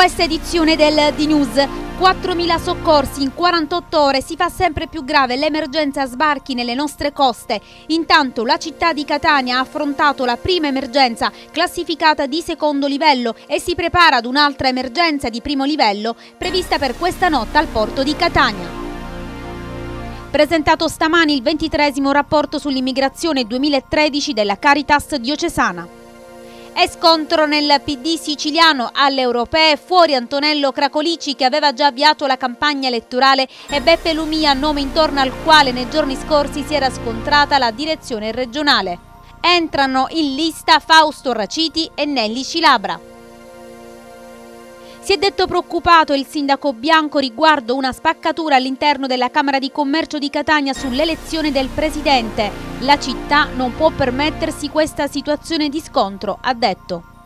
questa edizione del D-News. 4.000 soccorsi in 48 ore, si fa sempre più grave l'emergenza sbarchi nelle nostre coste. Intanto la città di Catania ha affrontato la prima emergenza classificata di secondo livello e si prepara ad un'altra emergenza di primo livello prevista per questa notte al porto di Catania. Presentato stamani il ventitresimo rapporto sull'immigrazione 2013 della Caritas diocesana. E scontro nel PD siciliano alle europee, fuori Antonello Cracolici che aveva già avviato la campagna elettorale e Beppe Lumia, nome intorno al quale nei giorni scorsi si era scontrata la direzione regionale. Entrano in lista Fausto Raciti e Nelly Cilabra. Si è detto preoccupato il sindaco Bianco riguardo una spaccatura all'interno della Camera di Commercio di Catania sull'elezione del presidente. La città non può permettersi questa situazione di scontro, ha detto.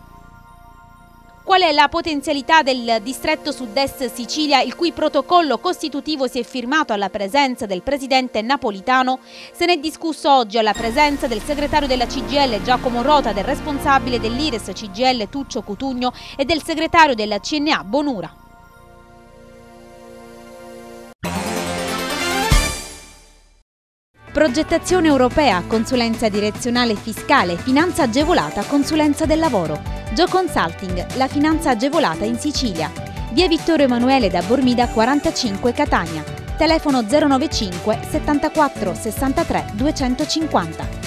Qual è la potenzialità del distretto sud-est Sicilia, il cui protocollo costitutivo si è firmato alla presenza del presidente napolitano? Se ne è discusso oggi alla presenza del segretario della CGL Giacomo Rota, del responsabile dell'IRES CGL Tuccio Cutugno e del segretario della CNA Bonura. Progettazione europea, consulenza direzionale fiscale, finanza agevolata, consulenza del lavoro. Gio Consulting, la finanza agevolata in Sicilia. Via Vittorio Emanuele da Bormida 45 Catania. Telefono 095 74 63 250.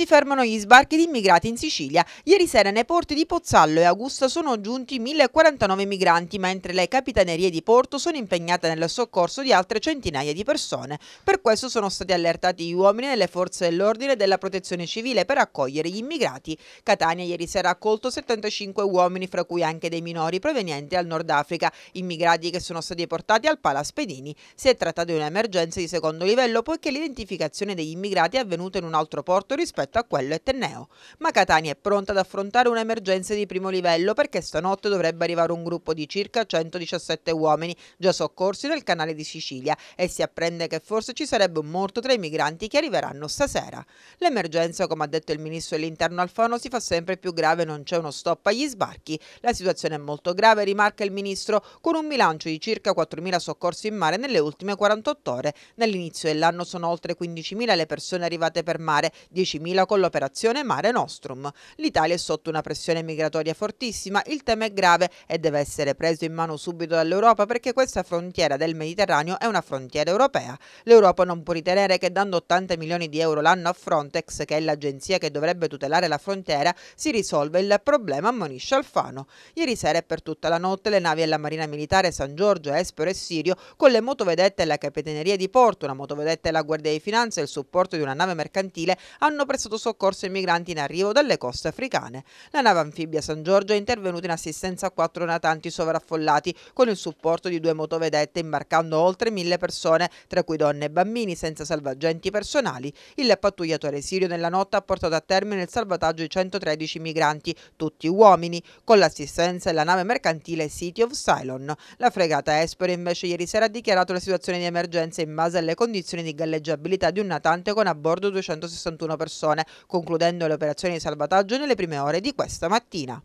si fermano gli sbarchi di immigrati in Sicilia. Ieri sera nei porti di Pozzallo e Augusta sono giunti 1049 migranti, mentre le capitanerie di porto sono impegnate nel soccorso di altre centinaia di persone. Per questo sono stati allertati gli uomini delle forze dell'ordine e della protezione civile per accogliere gli immigrati. Catania ieri sera ha accolto 75 uomini, fra cui anche dei minori provenienti dal Nord Africa, immigrati che sono stati portati al Palace Pedini. Si è trattato di un'emergenza di secondo livello poiché l'identificazione degli immigrati è avvenuta in un altro porto rispetto rispetto a quello etneo, ma Catania è pronta ad affrontare un'emergenza di primo livello perché stanotte dovrebbe arrivare un gruppo di circa 117 uomini già soccorsi nel canale di Sicilia e si apprende che forse ci sarebbe un morto tra i migranti che arriveranno stasera. L'emergenza, come ha detto il ministro dell'interno Alfano, si fa sempre più grave, non c'è uno stop agli sbarchi. La situazione è molto grave, rimarca il ministro, con un bilancio di circa 4.000 soccorsi in mare nelle ultime 48 ore. Nell'inizio dell'anno sono oltre 15.000 le persone arrivate per mare, 10.000 2000 con l'operazione Mare Nostrum. L'Italia è sotto una pressione migratoria fortissima, il tema è grave e deve essere preso in mano subito dall'Europa perché questa frontiera del Mediterraneo è una frontiera europea. L'Europa non può ritenere che dando 80 milioni di euro l'anno a Frontex, che è l'agenzia che dovrebbe tutelare la frontiera, si risolve il problema, ammonisce Alfano. Ieri sera e per tutta la notte le navi della Marina Militare San Giorgio, Espero e Sirio, con le motovedette e la Capitaneria di Porto, una motovedetta e la Guardia di Finanza e il supporto di una nave mercantile, hanno presentato stato soccorso ai migranti in arrivo dalle coste africane. La nave anfibia San Giorgio è intervenuta in assistenza a quattro natanti sovraffollati con il supporto di due motovedette imbarcando oltre mille persone, tra cui donne e bambini, senza salvagenti personali. Il pattugliatore sirio nella notte ha portato a termine il salvataggio di 113 migranti, tutti uomini, con l'assistenza della nave mercantile City of Ceylon. La fregata Espero invece ieri sera ha dichiarato la situazione di emergenza in base alle condizioni di galleggiabilità di un natante con a bordo 261 persone persone, concludendo le operazioni di salvataggio nelle prime ore di questa mattina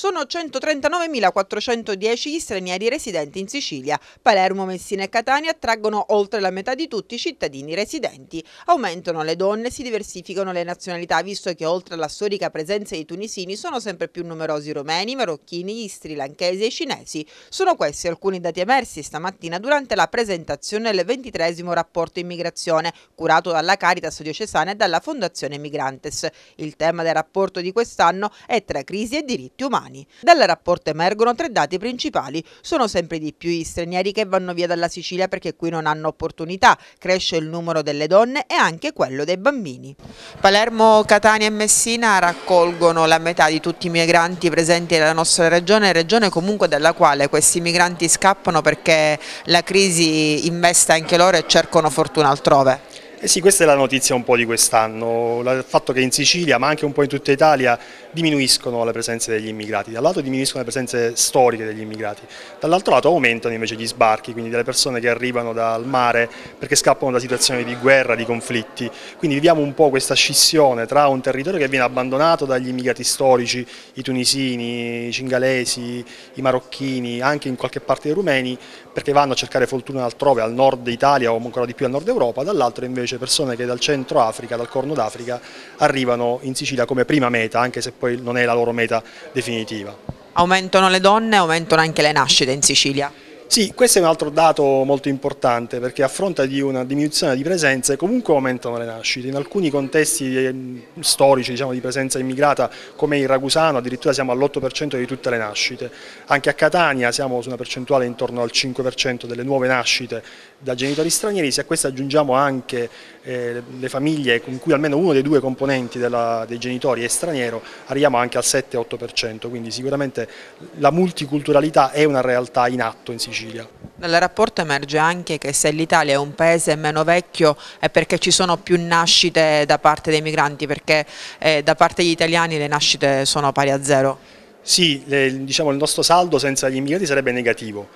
sono 139.410 gli stranieri residenti in Sicilia. Palermo, Messina e Catania attraggono oltre la metà di tutti i cittadini residenti. Aumentano le donne, si diversificano le nazionalità, visto che oltre alla storica presenza di tunisini sono sempre più numerosi romeni, marocchini, istri, lancesi e cinesi. Sono questi alcuni dati emersi stamattina durante la presentazione del ventitresimo rapporto immigrazione, curato dalla Caritas diocesana e dalla Fondazione Migrantes. Il tema del rapporto di quest'anno è tra crisi e diritti umani italiani. Dal rapporto emergono tre dati principali. Sono sempre di più gli stranieri che vanno via dalla Sicilia perché qui non hanno opportunità, cresce il numero delle donne e anche quello dei bambini. Palermo, Catania e Messina raccolgono la metà di tutti i migranti presenti nella nostra regione, regione comunque dalla quale questi migranti scappano perché la crisi investe anche loro e cercano fortuna altrove. Eh sì, questa è la notizia un po' di quest'anno, il fatto che in Sicilia ma anche un po' in tutta Italia diminuiscono le presenze degli immigrati, da un lato diminuiscono le presenze storiche degli immigrati, dall'altro lato aumentano invece gli sbarchi, quindi delle persone che arrivano dal mare perché scappano da situazioni di guerra, di conflitti, quindi viviamo un po' questa scissione tra un territorio che viene abbandonato dagli immigrati storici, i tunisini, i cingalesi, i marocchini, anche in qualche parte i rumeni, perché vanno a cercare fortuna altrove, al nord Italia o ancora di più al nord Europa, dall'altro invece invece persone che dal centro Africa, dal Corno d'Africa, arrivano in Sicilia come prima meta, anche se poi non è la loro meta definitiva. Aumentano le donne, aumentano anche le nascite in Sicilia? Sì, questo è un altro dato molto importante perché a fronte di una diminuzione di presenze comunque aumentano le nascite. In alcuni contesti ehm, storici diciamo, di presenza immigrata come il Ragusano addirittura siamo all'8% di tutte le nascite. Anche a Catania siamo su una percentuale intorno al 5% delle nuove nascite da genitori stranieri, se a questo aggiungiamo anche eh, le famiglie con cui almeno uno dei due componenti della, dei genitori è straniero, arriviamo anche al 7-8%, quindi sicuramente la multiculturalità è una realtà in atto in Sicilia. Dal rapporto emerge anche che se l'Italia è un paese meno vecchio è perché ci sono più nascite da parte dei migranti, perché eh, da parte degli italiani le nascite sono pari a zero. Sì, le, diciamo, il nostro saldo senza gli immigrati sarebbe negativo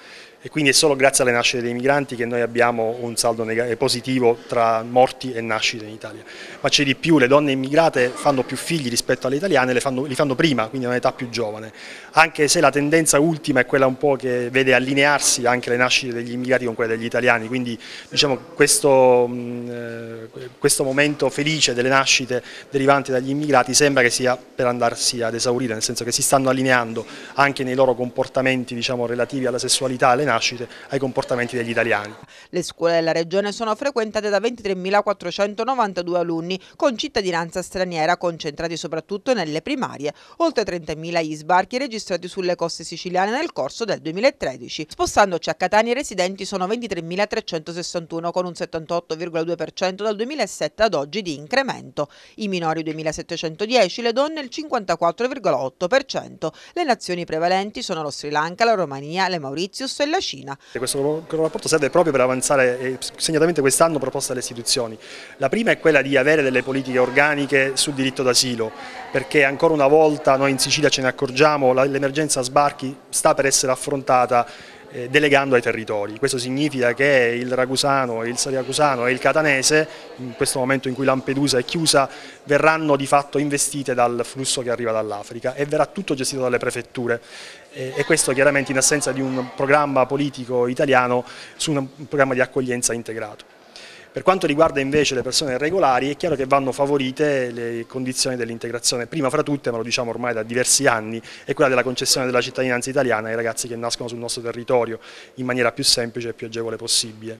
e quindi è solo grazie alle nascite dei migranti che noi abbiamo un saldo eh, positivo tra morti e nascite in Italia. Ma c'è di più, le donne immigrate fanno più figli rispetto alle italiane, fanno, li fanno prima, quindi a un'età più giovane, anche se la tendenza ultima è quella un po' che vede allinearsi anche le nascite degli immigrati con quelle degli italiani, quindi diciamo, questo, eh, questo momento felice delle nascite derivanti dagli immigrati sembra che sia per andarsi ad esaurire, nel senso che si stanno allineando anche nei loro comportamenti diciamo, relativi alla sessualità alle nascite, nascite ai comportamenti degli italiani. Le scuole della regione sono frequentate da 23.492 alunni con cittadinanza straniera concentrati soprattutto nelle primarie, oltre 30.000 gli sbarchi registrati sulle coste siciliane nel corso del 2013. Spostandoci a Catania i residenti sono 23.361 con un 78,2% dal 2007 ad oggi di incremento, i minori 2.710, le donne il 54,8%, le nazioni prevalenti sono lo Sri Lanka, la Romania, le Mauritius e la Cina. questo rapporto serve proprio per avanzare eh, segnatamente quest'anno proposte alle istituzioni. La prima è quella di avere delle politiche organiche sul diritto d'asilo, perché ancora una volta noi in Sicilia ce ne accorgiamo, l'emergenza sbarchi sta per essere affrontata eh, delegando ai territori. Questo significa che il ragusano, il sariacusano e il catanese, in questo momento in cui Lampedusa è chiusa, verranno di fatto investite dal flusso che arriva dall'Africa e verrà tutto gestito dalle prefetture eh, e questo chiaramente in assenza di un programma politico italiano su un programma di accoglienza integrato. Per quanto riguarda invece le persone regolari è chiaro che vanno favorite le condizioni dell'integrazione, prima fra tutte, ma lo diciamo ormai da diversi anni, è quella della concessione della cittadinanza italiana ai ragazzi che nascono sul nostro territorio in maniera più semplice e più agevole possibile.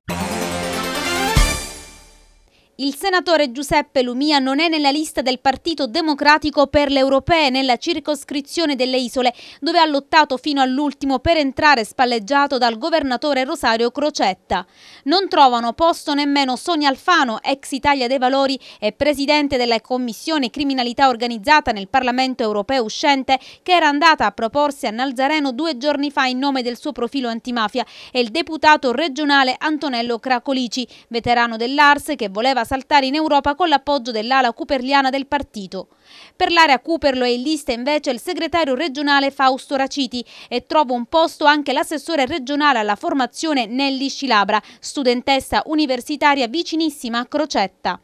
Il senatore Giuseppe Lumia non è nella lista del Partito Democratico per le europee nella circoscrizione delle isole, dove ha lottato fino all'ultimo per entrare spalleggiato dal governatore Rosario Crocetta. Non trovano posto nemmeno Sonia Alfano, ex Italia dei Valori e presidente della Commissione Criminalità Organizzata nel Parlamento Europeo uscente, che era andata a proporsi a Nalzareno due giorni fa in nome del suo profilo antimafia, e il deputato regionale Antonello Cracolici, veterano dell'Ars che voleva saltare in Europa con l'appoggio dell'ala cuperliana del partito. Per l'area Cuperlo è in lista invece il segretario regionale Fausto Raciti e trova un posto anche l'assessore regionale alla formazione Nelly Scilabra, studentessa universitaria vicinissima a Crocetta.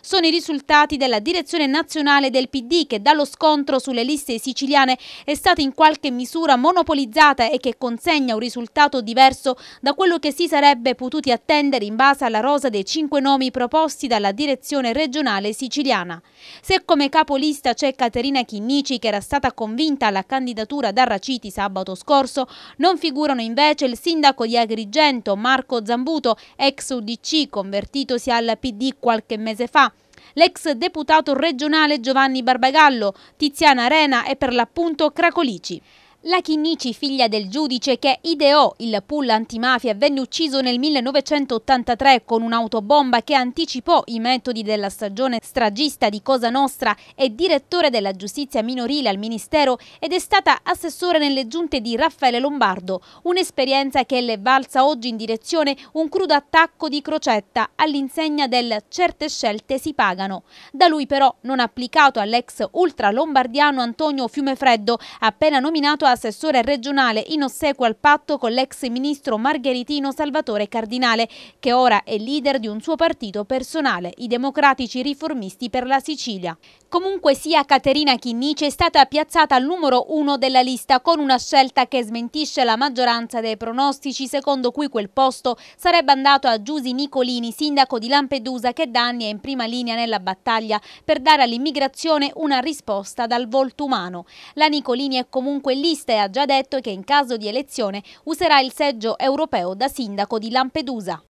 Sono i risultati della direzione nazionale del PD che dallo scontro sulle liste siciliane è stata in qualche misura monopolizzata e che consegna un risultato diverso da quello che si sarebbe potuti attendere in base alla rosa dei cinque nomi proposti dalla direzione regionale siciliana. Se come capolista c'è Caterina Chinnici che era stata convinta alla candidatura da Raciti sabato scorso, non figurano invece il sindaco di Agrigento Marco Zambuto, ex UDC convertitosi al PD qualche mese fa fa. L'ex deputato regionale Giovanni Barbagallo, Tiziana Arena e per l'appunto Cracolici. La Chinnici, figlia del giudice che ideò il pool antimafia, venne ucciso nel 1983 con un'autobomba che anticipò i metodi della stagione stragista di Cosa Nostra, e direttore della giustizia minorile al Ministero ed è stata assessore nelle giunte di Raffaele Lombardo, un'esperienza che le valsa oggi in direzione un crudo attacco di crocetta all'insegna del certe scelte si pagano. Da lui però non applicato all'ex ultra lombardiano Antonio Fiumefreddo, appena nominato a assessore regionale in ossequio al patto con l'ex ministro margheritino Salvatore Cardinale, che ora è leader di un suo partito personale, i Democratici Riformisti per la Sicilia. Comunque sia, Caterina Chinnici è stata piazzata al numero uno della lista con una scelta che smentisce la maggioranza dei pronostici secondo cui quel posto sarebbe andato a Giusi Nicolini, sindaco di Lampedusa che da anni è in prima linea nella battaglia per dare all'immigrazione una risposta dal volto umano. La Nicolini è comunque lista Conte ha già detto che in caso di elezione userà il seggio europeo da sindaco di Lampedusa.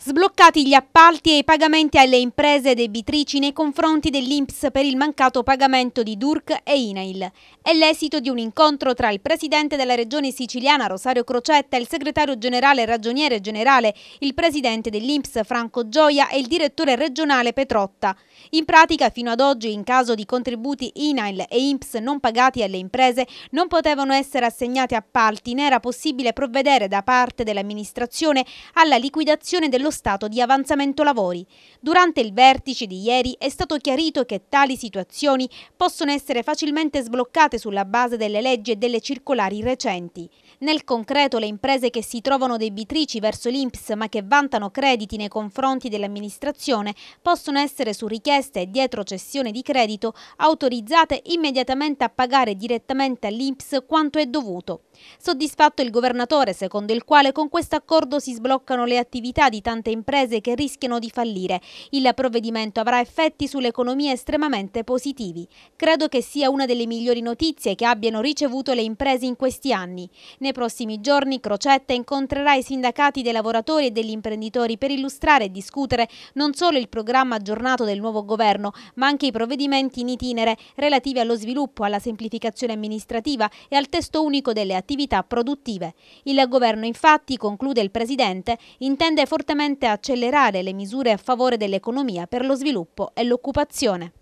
Sbloccati gli appalti e i pagamenti alle imprese debitrici nei confronti dell'Inps per il mancato pagamento di DURC e INAIL. È l'esito di un incontro tra il presidente della regione siciliana Rosario Crocetta, il segretario generale ragioniere generale, il presidente dell'Inps Franco Gioia e il direttore regionale Petrotta. In pratica fino ad oggi in caso di contributi INAIL e INPS non pagati alle imprese non potevano essere assegnati appalti né era possibile provvedere da parte dell'amministrazione alla liquidazione dello dello stato di avanzamento lavori. Durante il vertice di ieri è stato chiarito che tali situazioni possono essere facilmente sbloccate sulla base delle leggi e delle circolari recenti. Nel concreto le imprese che si trovano debitrici verso l'INPS ma che vantano crediti nei confronti dell'amministrazione possono essere su richiesta e dietro cessione di credito autorizzate immediatamente a pagare direttamente all'INPS quanto è dovuto. Soddisfatto il governatore, secondo il quale con questo accordo si sbloccano le attività di tante imprese che rischiano di fallire. Il provvedimento avrà effetti sull'economia estremamente positivi. Credo che sia una delle migliori notizie che abbiano ricevuto le imprese in questi anni. Nei prossimi giorni Crocetta incontrerà i sindacati dei lavoratori e degli imprenditori per illustrare e discutere non solo il programma aggiornato del nuovo governo, ma anche i provvedimenti in itinere relativi allo sviluppo, alla semplificazione amministrativa e al testo unico delle attività attività produttive. Il governo infatti, conclude il Presidente, intende fortemente accelerare le misure a favore dell'economia per lo sviluppo e l'occupazione.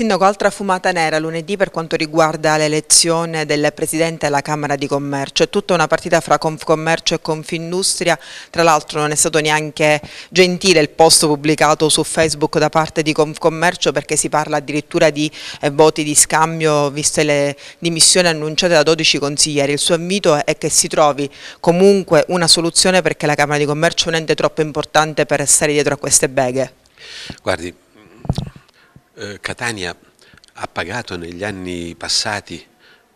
Sindaco, altra fumata nera lunedì per quanto riguarda l'elezione del Presidente alla Camera di Commercio. È tutta una partita fra Confcommercio e Confindustria, tra l'altro non è stato neanche gentile il post pubblicato su Facebook da parte di Confcommercio perché si parla addirittura di eh, voti di scambio viste le dimissioni annunciate da 12 consiglieri. Il suo invito è che si trovi comunque una soluzione perché la Camera di Commercio è un ente troppo importante per stare dietro a queste beghe. Guardi, eh, Catania ha pagato negli anni passati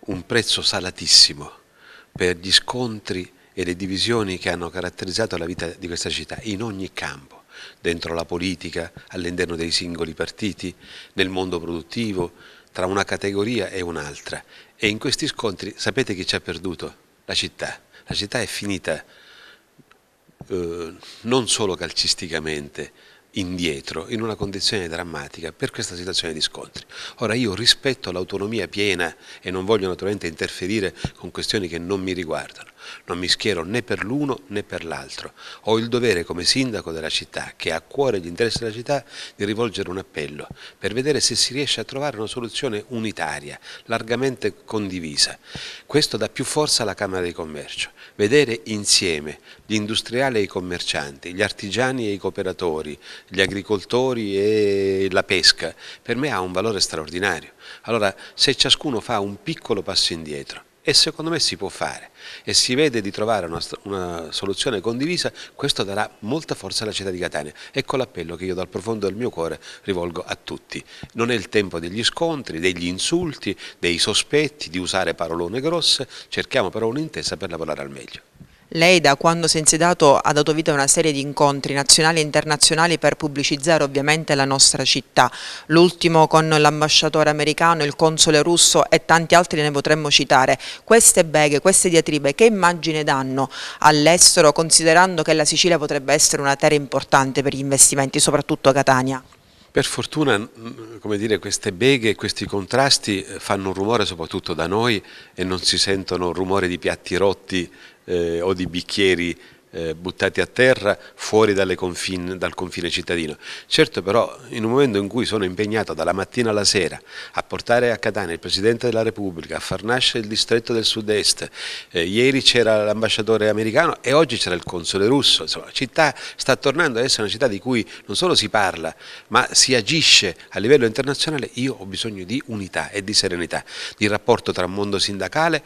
un prezzo salatissimo per gli scontri e le divisioni che hanno caratterizzato la vita di questa città in ogni campo dentro la politica, all'interno dei singoli partiti, nel mondo produttivo, tra una categoria e un'altra. E in questi scontri sapete chi ci ha perduto? La città. La città è finita eh, non solo calcisticamente, indietro in una condizione drammatica per questa situazione di scontri. Ora io rispetto l'autonomia piena e non voglio naturalmente interferire con questioni che non mi riguardano, non mi schiero né per l'uno né per l'altro. Ho il dovere come sindaco della città, che ha a cuore gli interessi della città, di rivolgere un appello per vedere se si riesce a trovare una soluzione unitaria, largamente condivisa. Questo dà più forza alla Camera dei Commercio. Vedere insieme gli industriali e i commercianti, gli artigiani e i cooperatori, gli agricoltori e la pesca, per me ha un valore straordinario. Allora, se ciascuno fa un piccolo passo indietro, e secondo me si può fare e si vede di trovare una, una, soluzione condivisa, questo darà molta forza alla città di Catania. Ecco l'appello che io dal profondo del mio cuore rivolgo a tutti. Non è il tempo degli scontri, degli insulti, dei sospetti, di usare parolone grosse, cerchiamo però un'intesa per lavorare al meglio. Lei da quando si è insediato ha dato vita a una serie di incontri nazionali e internazionali per pubblicizzare ovviamente la nostra città, l'ultimo con l'ambasciatore americano, il console russo e tanti altri ne potremmo citare. Queste beghe, queste diatribe che immagine danno all'estero considerando che la Sicilia potrebbe essere una terra importante per gli investimenti, soprattutto a Catania? Per fortuna, mm, come dire, queste beghe e questi contrasti eh, fanno un rumore soprattutto da noi e non si sentono rumore di piatti rotti eh, o di bicchieri eh, buttati a terra fuori confine, dal confine cittadino. Certo però in un momento in cui sono impegnato dalla mattina alla sera a portare a Catania il Presidente della Repubblica, a far nascere il distretto del sud-est, eh, ieri c'era l'ambasciatore americano e oggi c'era il console russo, insomma la città sta tornando ad essere una città di cui non solo si parla ma si agisce a livello internazionale, io ho bisogno di unità e di serenità, di rapporto tra mondo sindacale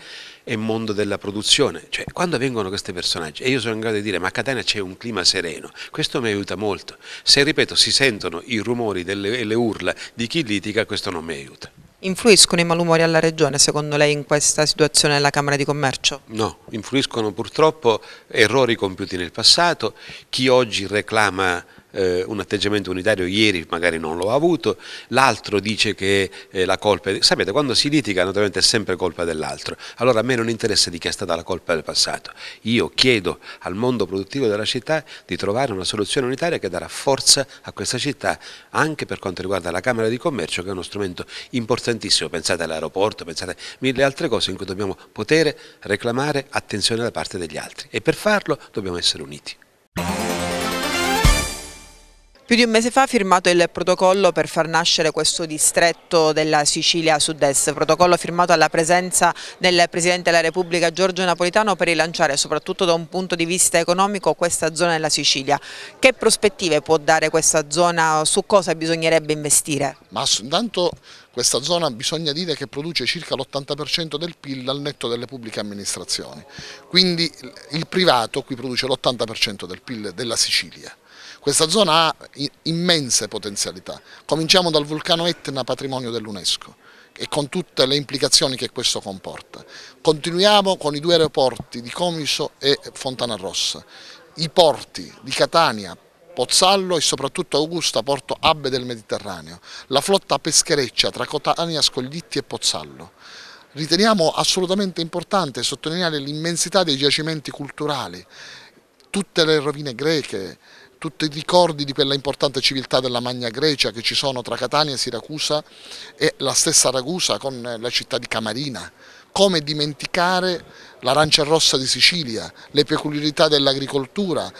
e mondo della produzione. Cioè, quando vengono questi personaggi e io sono in grado di dire ma a Catania c'è un clima sereno, questo mi aiuta molto. Se, ripeto, si sentono i rumori e le urla di chi litiga, questo non mi aiuta. Influiscono i malumori alla Regione, secondo lei, in questa situazione della Camera di Commercio? No, influiscono purtroppo errori compiuti nel passato, chi oggi reclama eh, un atteggiamento unitario ieri magari non lo ha avuto, l'altro dice che eh, la colpa è... Sapete, quando si litiga naturalmente è sempre colpa dell'altro, allora a me non interessa di chi è stata la colpa del passato. Io chiedo al mondo produttivo della città di trovare una soluzione unitaria che darà forza a questa città, anche per quanto riguarda la Camera di Commercio, che è uno strumento importantissimo, pensate all'aeroporto, pensate a mille altre cose in cui dobbiamo poter reclamare attenzione da parte degli altri e per farlo dobbiamo essere uniti. Più di un mese fa ha firmato il protocollo per far nascere questo distretto della Sicilia sud-est, protocollo firmato alla presenza del Presidente della Repubblica Giorgio Napolitano per rilanciare soprattutto da un punto di vista economico questa zona della Sicilia. Che prospettive può dare questa zona, su cosa bisognerebbe investire? Ma intanto questa zona bisogna dire che produce circa l'80% del PIL al netto delle pubbliche amministrazioni, quindi il privato qui produce l'80% del PIL della Sicilia. Questa zona ha immense potenzialità. Cominciamo dal vulcano Etna, patrimonio dell'UNESCO e con tutte le implicazioni che questo comporta. Continuiamo con i due aeroporti di Comiso e Fontana Rossa, i porti di Catania, Pozzallo e soprattutto Augusta, porto hub del Mediterraneo, la flotta peschereccia tra Catania, Scoglitti e Pozzallo. Riteniamo assolutamente importante sottolineare l'immensità dei giacimenti culturali, tutte le rovine greche, tutti i ricordi di quella importante civiltà della Magna Grecia che ci sono tra Catania e Siracusa e la stessa Ragusa con eh, la città di Camarina. Come dimenticare l'arancia rossa di Sicilia, le peculiarità dell'agricoltura,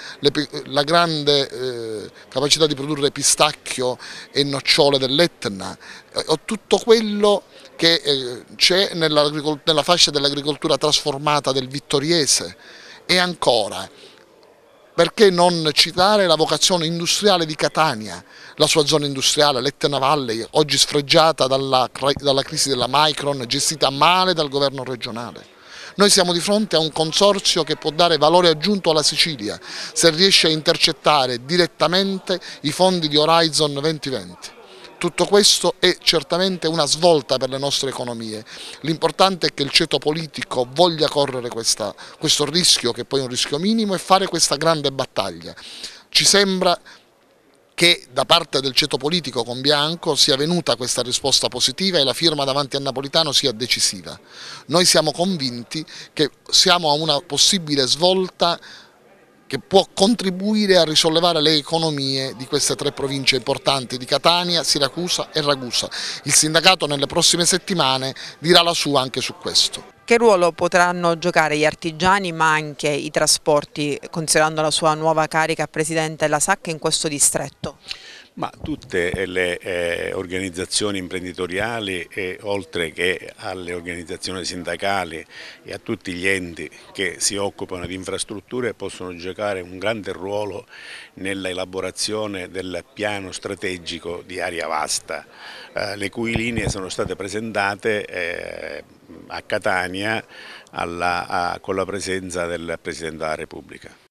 la grande eh, capacità di produrre pistacchio e nocciole dell'Etna, eh, tutto quello che eh, c'è nella, nella fascia dell'agricoltura trasformata del Vittoriese e ancora perché non citare la vocazione industriale di Catania, la sua zona industriale, l'Etna Valley, oggi sfregiata dalla, dalla crisi della Micron, gestita male dal governo regionale? Noi siamo di fronte a un consorzio che può dare valore aggiunto alla Sicilia se riesce a intercettare direttamente i fondi di Horizon 2020. Tutto questo è certamente una svolta per le nostre economie, l'importante è che il ceto politico voglia correre questa, questo rischio, che poi è un rischio minimo, e fare questa grande battaglia. Ci sembra che da parte del ceto politico con Bianco sia venuta questa risposta positiva e la firma davanti a Napolitano sia decisiva. Noi siamo convinti che siamo a una possibile svolta che può contribuire a risollevare le economie di queste tre province importanti di Catania, Siracusa e Ragusa. Il sindacato nelle prossime settimane dirà la sua anche su questo. Che ruolo potranno giocare gli artigiani ma anche i trasporti, considerando la sua nuova carica a Presidente della SAC in questo distretto? Ma tutte le eh, organizzazioni imprenditoriali, e, oltre che alle organizzazioni sindacali e a tutti gli enti che si occupano di infrastrutture, possono giocare un grande ruolo nella elaborazione del piano strategico di area vasta, eh, le cui linee sono state presentate eh, a Catania alla, a, con la presenza del Presidente della Repubblica.